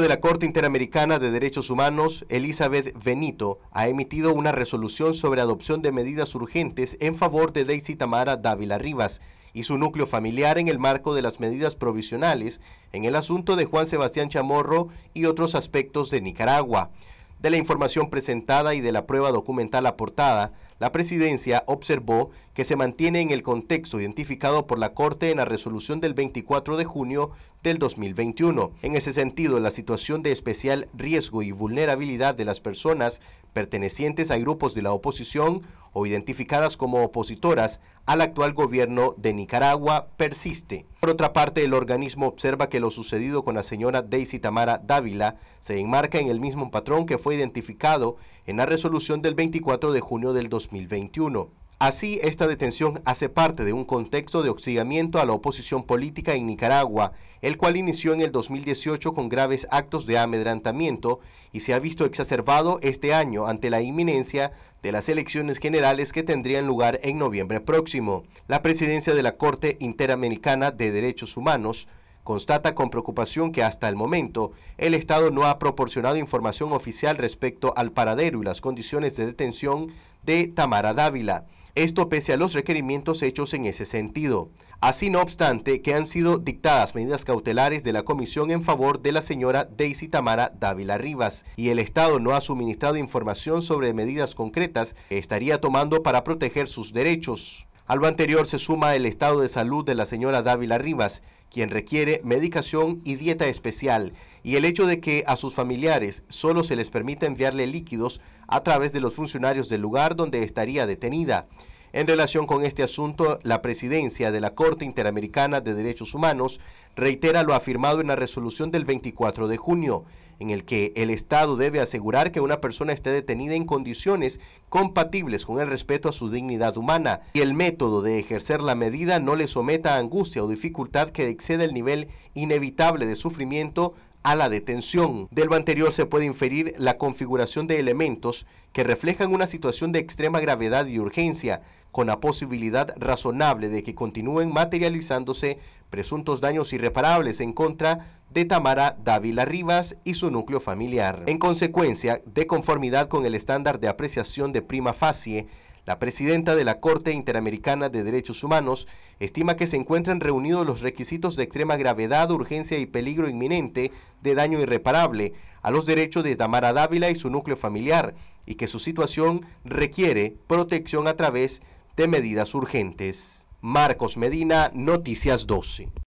de la Corte Interamericana de Derechos Humanos, Elizabeth Benito, ha emitido una resolución sobre adopción de medidas urgentes en favor de Daisy Tamara Dávila Rivas y su núcleo familiar en el marco de las medidas provisionales en el asunto de Juan Sebastián Chamorro y otros aspectos de Nicaragua. De la información presentada y de la prueba documental aportada, la presidencia observó que se mantiene en el contexto identificado por la Corte en la resolución del 24 de junio del 2021. En ese sentido, la situación de especial riesgo y vulnerabilidad de las personas pertenecientes a grupos de la oposición o identificadas como opositoras al actual gobierno de Nicaragua persiste. Por otra parte, el organismo observa que lo sucedido con la señora Daisy Tamara Dávila se enmarca en el mismo patrón que fue identificado en la resolución del 24 de junio del 2021. Así, esta detención hace parte de un contexto de hostigamiento a la oposición política en Nicaragua, el cual inició en el 2018 con graves actos de amedrantamiento y se ha visto exacerbado este año ante la inminencia de las elecciones generales que tendrían lugar en noviembre próximo. La presidencia de la Corte Interamericana de Derechos Humanos constata con preocupación que hasta el momento el Estado no ha proporcionado información oficial respecto al paradero y las condiciones de detención de Tamara Dávila. Esto pese a los requerimientos hechos en ese sentido. Así no obstante, que han sido dictadas medidas cautelares de la Comisión en favor de la señora Daisy Tamara Dávila Rivas y el Estado no ha suministrado información sobre medidas concretas que estaría tomando para proteger sus derechos. A lo anterior se suma el estado de salud de la señora Dávila Rivas, quien requiere medicación y dieta especial, y el hecho de que a sus familiares solo se les permite enviarle líquidos a través de los funcionarios del lugar donde estaría detenida. En relación con este asunto, la presidencia de la Corte Interamericana de Derechos Humanos reitera lo afirmado en la resolución del 24 de junio, en el que el Estado debe asegurar que una persona esté detenida en condiciones compatibles con el respeto a su dignidad humana y el método de ejercer la medida no le someta a angustia o dificultad que exceda el nivel inevitable de sufrimiento a la detención. Del lo anterior se puede inferir la configuración de elementos que reflejan una situación de extrema gravedad y urgencia con la posibilidad razonable de que continúen materializándose presuntos daños irreparables en contra de Tamara Dávila Rivas y su núcleo familiar. En consecuencia, de conformidad con el estándar de apreciación de prima facie, la presidenta de la Corte Interamericana de Derechos Humanos estima que se encuentran reunidos los requisitos de extrema gravedad, urgencia y peligro inminente de daño irreparable a los derechos de Tamara Dávila y su núcleo familiar y que su situación requiere protección a través de medidas urgentes. Marcos Medina, Noticias 12.